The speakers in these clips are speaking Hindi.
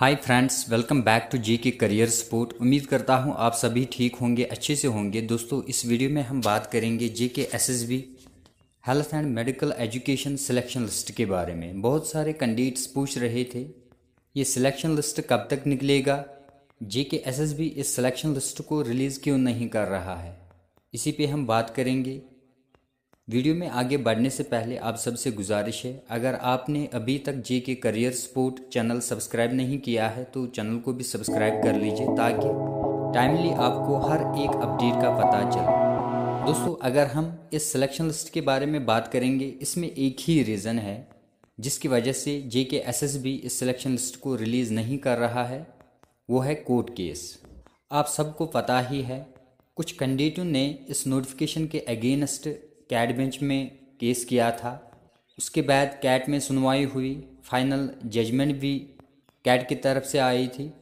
hi friends welcome back to G K career support उम्मीद करता हूं आप सभी ठीक होंगे अच्छे से होंगे दोस्तों इस वीडियो में हम बात करेंगे J K S S B health and medical education selection list के बारे में बहुत सारे कैंडिडेट्स पूछ रहे थे ये सिलेक्शन लिस्ट कब तक निकलेगा J K S S B इस सिलेक्शन लिस्ट को रिलीज़ क्यों नहीं कर रहा है इसी पे हम बात करेंगे वीडियो में आगे बढ़ने से पहले आप सबसे गुजारिश है अगर आपने अभी तक जे के करियर सपोर्ट चैनल सब्सक्राइब नहीं किया है तो चैनल को भी सब्सक्राइब कर लीजिए ताकि टाइमली आपको हर एक अपडेट का पता चले दोस्तों अगर हम इस सिलेक्शन लिस्ट के बारे में बात करेंगे इसमें एक ही रीज़न है जिसकी वजह से J K S S B इस सिलेक्शन लिस्ट को रिलीज़ नहीं कर रहा है वो है कोर्ट केस आप सबको पता ही है कुछ कैंडिडेटों ने इस नोटिफिकेशन के अगेंस्ट कैट बेंच में केस किया था उसके बाद कैट में सुनवाई हुई फाइनल जजमेंट भी कैट की तरफ से आई थी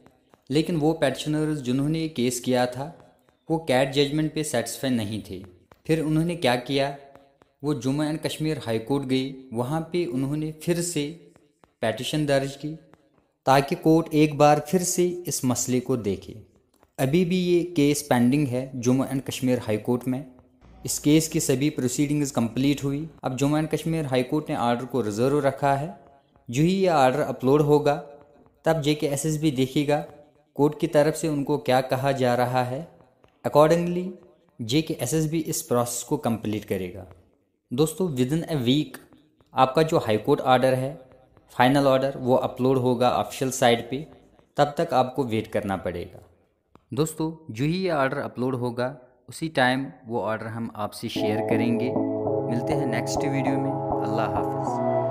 लेकिन वो पेटिशनर्स जिन्होंने ये केस किया था वो कैट जजमेंट पे सेटिस्फाई नहीं थे फिर उन्होंने क्या किया वो Jammu and Kashmir high Court गई वहाँ पे उन्होंने फिर से पेटिशन दर्ज की ताकि कोर्ट एक बार फिर से इस मसले को देखे अभी भी ये केस पेंडिंग है Jammu and Kashmir high court में इस केस की सभी प्रोसीडिंग्स कंप्लीट हुई अब जम्मू एंड कश्मीर हाईकोर्ट ने आर्डर को रिजर्व रखा है जो ही ये आर्डर अपलोड होगा तब J K S S B देखेगा कोर्ट की तरफ से उनको क्या कहा जा रहा है accordingly J K S S B इस प्रोसेस को कंप्लीट करेगा दोस्तों विद इन ए वीक आपका जो हाई कोर्ट आर्डर है फाइनल ऑर्डर वो अपलोड होगा ऑफिशियल साइट पे तब तक आपको वेट करना पड़ेगा दोस्तों जो ही ये आर्डर अपलोड होगा उसी टाइम वो ऑर्डर हम आपसे शेयर करेंगे मिलते हैं नेक्स्ट वीडियो में अल्लाह हाफिज़